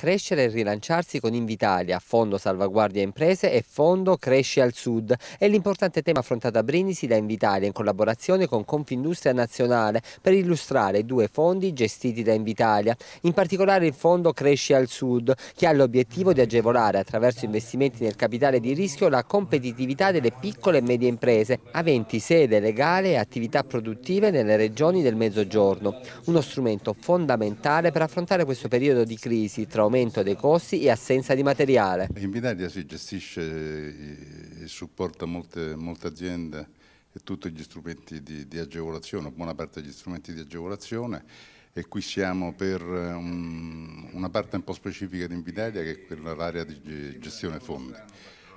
Crescere e rilanciarsi con Invitalia, Fondo Salvaguardia Imprese e Fondo Cresci al Sud. È l'importante tema affrontato a Brindisi da Invitalia in collaborazione con Confindustria Nazionale per illustrare due fondi gestiti da Invitalia, in particolare il Fondo Cresci al Sud, che ha l'obiettivo di agevolare attraverso investimenti nel capitale di rischio la competitività delle piccole e medie imprese, aventi sede legale e attività produttive nelle regioni del Mezzogiorno. Uno strumento fondamentale per affrontare questo periodo di crisi tra aumento dei costi e assenza di materiale. In Italia si gestisce eh, e supporta molte, molte aziende e tutti gli strumenti di, di agevolazione, buona parte degli strumenti di agevolazione e qui siamo per um, una parte un po' specifica di Invitalia che è quella l'area di gestione fondi.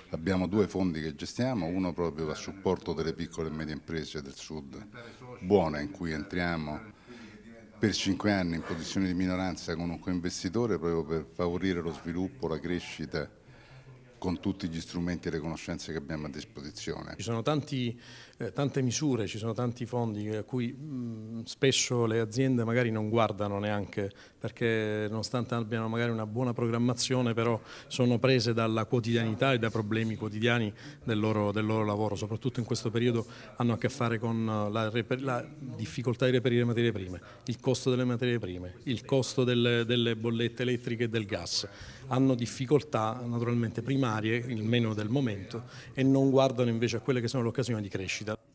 Abbiamo due fondi che gestiamo, uno proprio a supporto delle piccole e medie imprese del sud, buone in cui entriamo per cinque anni in posizione di minoranza con un coinvestitore proprio per favorire lo sviluppo, la crescita con tutti gli strumenti e le conoscenze che abbiamo a disposizione. Ci sono tanti, eh, tante misure, ci sono tanti fondi a cui mh, mm, spesso le aziende magari non guardano neanche perché nonostante abbiano magari una buona programmazione però sono prese dalla quotidianità e da problemi quotidiani del loro, del loro lavoro, soprattutto in questo periodo hanno a che fare con la, la difficoltà di reperire materie prime, il costo delle materie prime, il costo delle, delle bollette elettriche e del gas hanno difficoltà naturalmente primarie, il meno del momento, e non guardano invece a quelle che sono le occasioni di crescita.